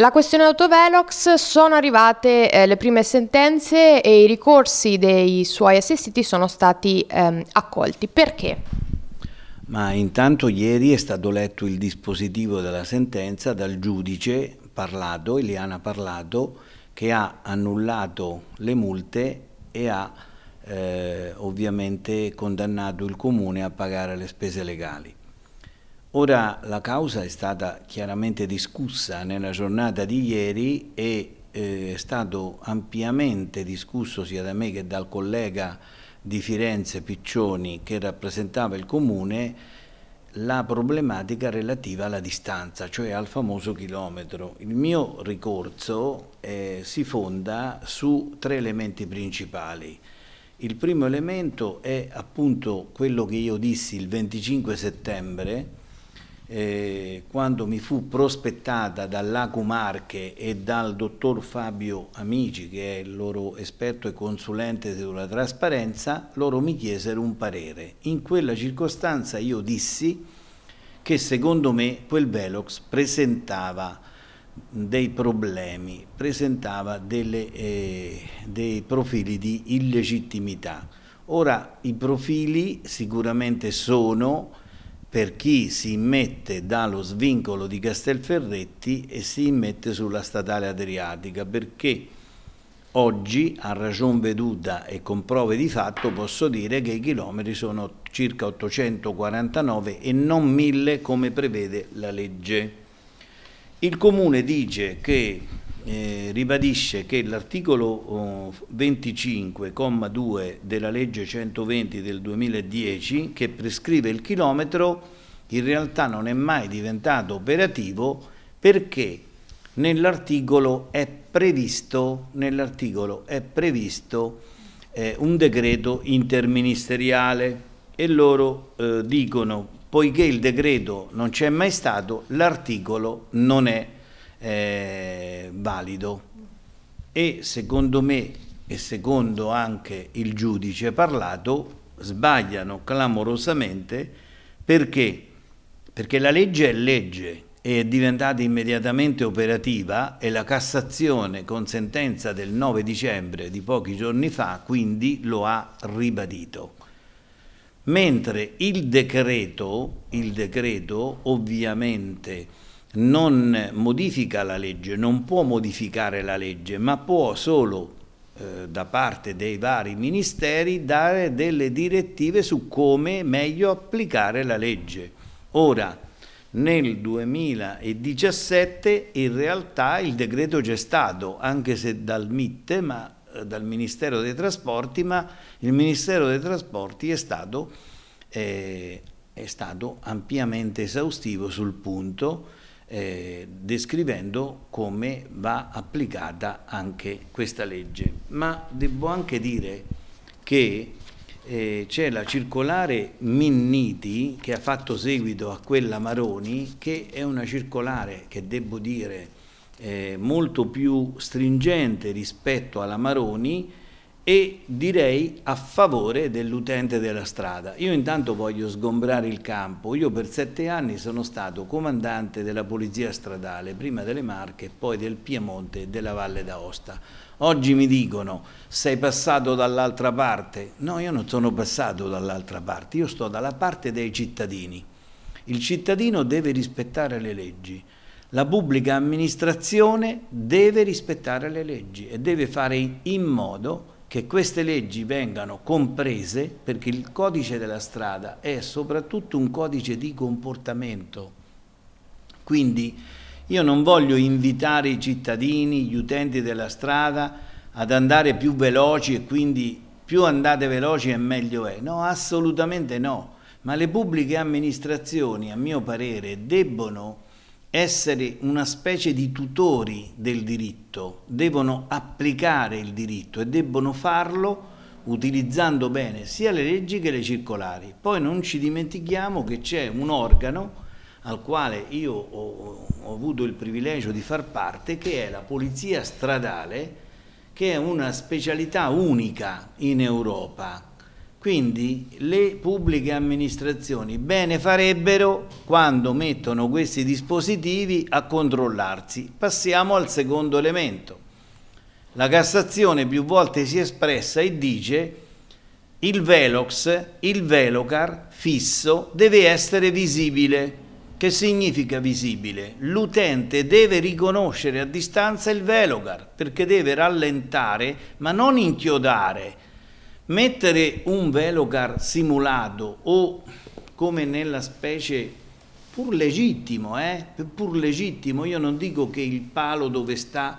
La questione autovelox sono arrivate eh, le prime sentenze e i ricorsi dei suoi assistiti sono stati ehm, accolti. Perché? Ma intanto ieri è stato letto il dispositivo della sentenza dal giudice Parlato, Eliana Parlato, che ha annullato le multe e ha eh, ovviamente condannato il comune a pagare le spese legali. Ora la causa è stata chiaramente discussa nella giornata di ieri e eh, è stato ampiamente discusso sia da me che dal collega di Firenze Piccioni che rappresentava il comune la problematica relativa alla distanza, cioè al famoso chilometro. Il mio ricorso eh, si fonda su tre elementi principali. Il primo elemento è appunto quello che io dissi il 25 settembre, eh, quando mi fu prospettata dall'ACU Marche e dal dottor Fabio Amici, che è il loro esperto e consulente sulla trasparenza, loro mi chiesero un parere. In quella circostanza io dissi che secondo me quel Velox presentava dei problemi, presentava delle, eh, dei profili di illegittimità. Ora i profili sicuramente sono per chi si immette dallo svincolo di Castelferretti e si immette sulla statale adriatica, perché oggi a ragion veduta e con prove di fatto posso dire che i chilometri sono circa 849 e non 1000 come prevede la legge. Il comune dice che eh, ribadisce che l'articolo 25,2 della legge 120 del 2010 che prescrive il chilometro in realtà non è mai diventato operativo perché nell'articolo è previsto, nell è previsto eh, un decreto interministeriale e loro eh, dicono poiché il decreto non c'è mai stato l'articolo non è eh, valido e secondo me e secondo anche il giudice parlato sbagliano clamorosamente perché? Perché la legge è legge e è diventata immediatamente operativa e la Cassazione con sentenza del 9 dicembre di pochi giorni fa quindi lo ha ribadito. Mentre il decreto, il decreto ovviamente non modifica la legge, non può modificare la legge, ma può solo eh, da parte dei vari ministeri dare delle direttive su come meglio applicare la legge. Ora, nel 2017 in realtà il decreto c'è stato, anche se dal MIT, ma eh, dal Ministero dei Trasporti, ma il Ministero dei Trasporti è stato, eh, è stato ampiamente esaustivo sul punto eh, descrivendo come va applicata anche questa legge. Ma devo anche dire che eh, c'è la circolare Minniti che ha fatto seguito a quella Maroni, che è una circolare che devo dire eh, molto più stringente rispetto alla Maroni, e direi a favore dell'utente della strada. Io intanto voglio sgombrare il campo, io per sette anni sono stato comandante della Polizia Stradale, prima delle Marche, poi del Piemonte e della Valle d'Aosta. Oggi mi dicono sei passato dall'altra parte, no io non sono passato dall'altra parte, io sto dalla parte dei cittadini. Il cittadino deve rispettare le leggi, la pubblica amministrazione deve rispettare le leggi e deve fare in modo che che queste leggi vengano comprese perché il codice della strada è soprattutto un codice di comportamento. Quindi io non voglio invitare i cittadini, gli utenti della strada ad andare più veloci e quindi più andate veloci e meglio è. No, assolutamente no. Ma le pubbliche amministrazioni, a mio parere, debbono essere una specie di tutori del diritto, devono applicare il diritto e debbono farlo utilizzando bene sia le leggi che le circolari. Poi non ci dimentichiamo che c'è un organo al quale io ho, ho, avuto il privilegio di far parte, che è la Polizia Stradale, che è una specialità unica in Europa quindi le pubbliche amministrazioni bene farebbero quando mettono questi dispositivi a controllarsi. Passiamo al secondo elemento. La Cassazione più volte si è espressa e dice il velox, il velocar fisso deve essere visibile. Che significa visibile? L'utente deve riconoscere a distanza il velocar perché deve rallentare ma non inchiodare Mettere un velocar simulato o come nella specie pur legittimo, eh? pur legittimo, io non dico che il palo dove sta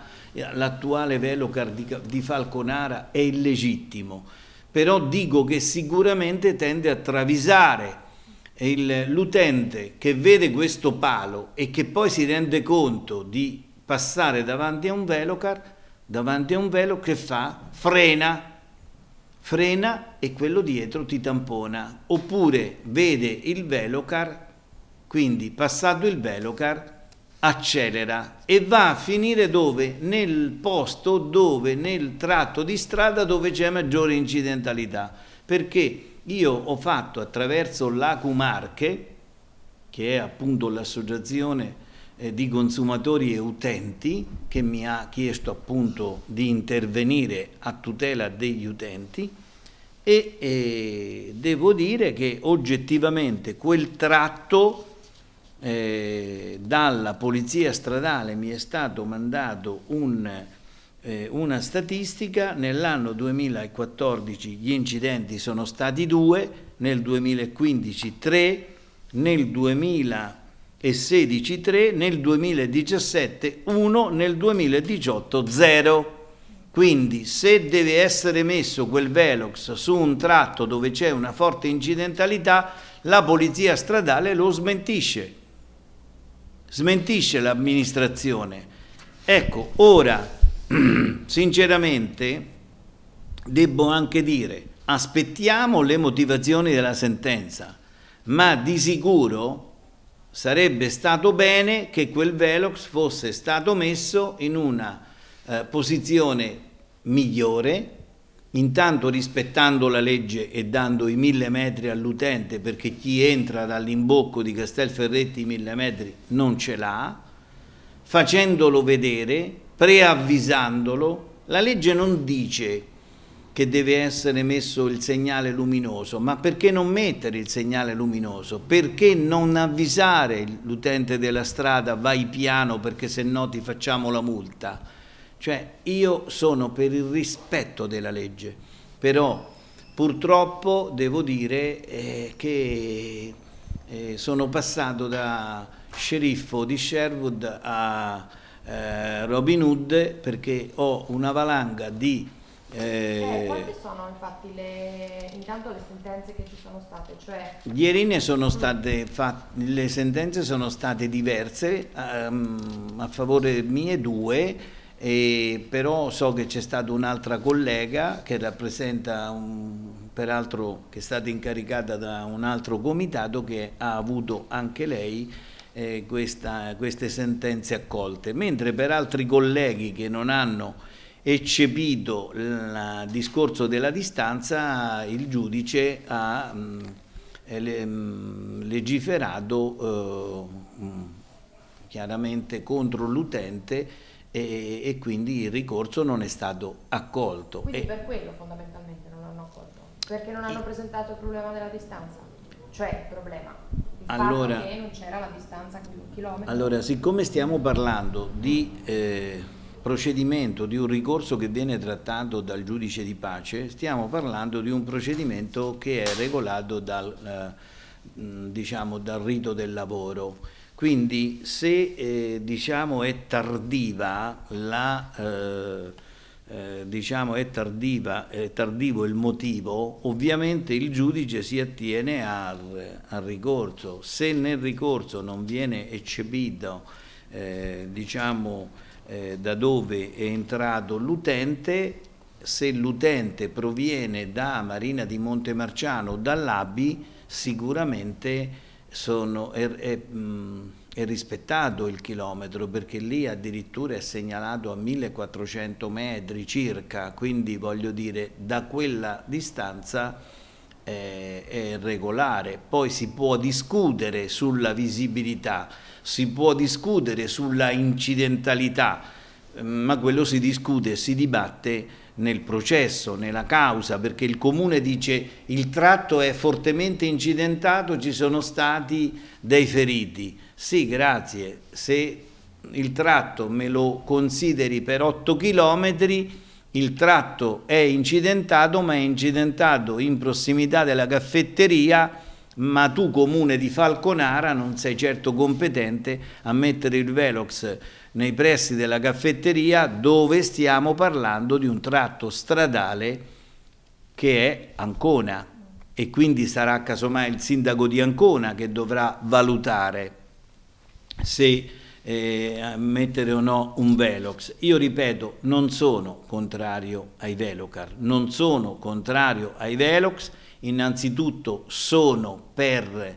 l'attuale velocar di Falconara è illegittimo, però dico che sicuramente tende a travisare l'utente che vede questo palo e che poi si rende conto di passare davanti a un velocar, davanti a un velo che fa, frena, frena e quello dietro ti tampona, oppure vede il velocar, quindi passato il velocar accelera e va a finire dove? Nel posto dove, nel tratto di strada dove c'è maggiore incidentalità, perché io ho fatto attraverso l'ACU Marche, che è appunto l'associazione eh, di consumatori e utenti che mi ha chiesto appunto di intervenire a tutela degli utenti e eh, devo dire che oggettivamente quel tratto eh, dalla polizia stradale mi è stato mandato un, eh, una statistica, nell'anno 2014 gli incidenti sono stati due, nel 2015 tre, nel 2015 e 16 3 nel 2017 1 nel 2018 0 quindi se deve essere messo quel velox su un tratto dove c'è una forte incidentalità la polizia stradale lo smentisce smentisce l'amministrazione ecco ora sinceramente devo anche dire aspettiamo le motivazioni della sentenza ma di sicuro sarebbe stato bene che quel Velox fosse stato messo in una eh, posizione migliore, intanto rispettando la legge e dando i mille metri all'utente perché chi entra dall'imbocco di Castelferretti i mille metri non ce l'ha, facendolo vedere, preavvisandolo. La legge non dice che deve essere messo il segnale luminoso, ma perché non mettere il segnale luminoso? Perché non avvisare l'utente della strada vai piano perché se no ti facciamo la multa? Cioè io sono per il rispetto della legge, però purtroppo devo dire eh, che eh, sono passato da sceriffo di Sherwood a eh, Robin Hood perché ho una valanga di eh, eh, quante sono infatti le, intanto le sentenze che ci sono state? Cioè... Ieri ne sono state fatte, le sentenze sono state diverse, um, a favore mie due, e, però so che c'è stata un'altra collega che rappresenta un, peraltro che è stata incaricata da un altro comitato che ha avuto anche lei eh, questa, queste sentenze accolte, mentre per altri colleghi che non hanno eccepito il discorso della distanza, il giudice ha mm, mm, legiferato eh, mm, chiaramente contro l'utente e, e, quindi il ricorso non è stato accolto. Quindi e, per quello fondamentalmente non l'hanno accolto, perché non hanno e, presentato il problema della distanza, cioè il problema. Il allora, che non c'era la distanza chilometri. Allora, siccome stiamo parlando di eh, procedimento, di un ricorso che viene trattato dal giudice di pace, stiamo parlando di un procedimento che è regolato dal, eh, diciamo, dal rito del lavoro. Quindi se eh, diciamo, è tardiva la... Eh, eh, diciamo è, tardiva, è, tardivo il motivo, ovviamente il giudice si attiene al, al ricorso. Se nel ricorso non viene eccepito eh, diciamo, eh, da dove è entrato l'utente, se l'utente proviene da Marina di Montemarciano o dall'ABI, sicuramente sono, è, è, mm, è rispettato il chilometro perché lì addirittura è segnalato a 1400 metri circa, quindi voglio dire da quella distanza eh, regolare, poi si può discutere sulla visibilità, si può discutere sulla incidentalità, mm, ma quello si discute e si dibatte nel processo, nella causa, perché il comune dice il tratto è fortemente incidentato, ci sono stati dei feriti. Sì, grazie, se il tratto me lo consideri per 8 chilometri il tratto è incidentato, ma è incidentato in prossimità della caffetteria, ma tu comune di Falconara non sei certo competente a mettere il Velox nei pressi della caffetteria dove stiamo parlando di un tratto stradale che è Ancona e quindi sarà casomai il sindaco di Ancona che dovrà valutare se eh, mettere o no un Velox. Io ripeto, non sono contrario ai Velocar, non sono contrario ai Velox, innanzitutto sono per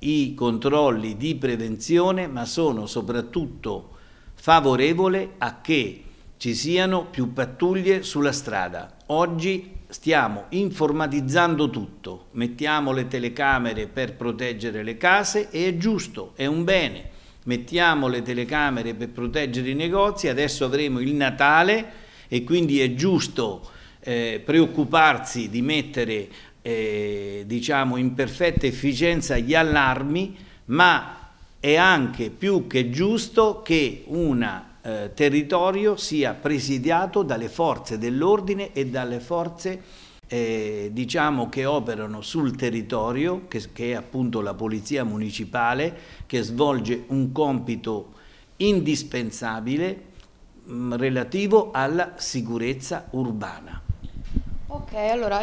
i controlli di prevenzione, ma sono soprattutto favorevole a che ci siano più pattuglie sulla strada. Oggi stiamo informatizzando tutto, mettiamo le telecamere per proteggere le case e è giusto, è un bene mettiamo le telecamere per proteggere i negozi, adesso avremo il Natale e quindi è giusto eh, preoccuparsi di mettere eh, diciamo in perfetta efficienza gli allarmi, ma è anche più che giusto che un eh, territorio sia presidiato dalle forze dell'ordine e dalle forze eh, diciamo che operano sul territorio, che, che è appunto la Polizia Municipale, che svolge un compito indispensabile mh, mm, relativo alla sicurezza urbana. Ok, allora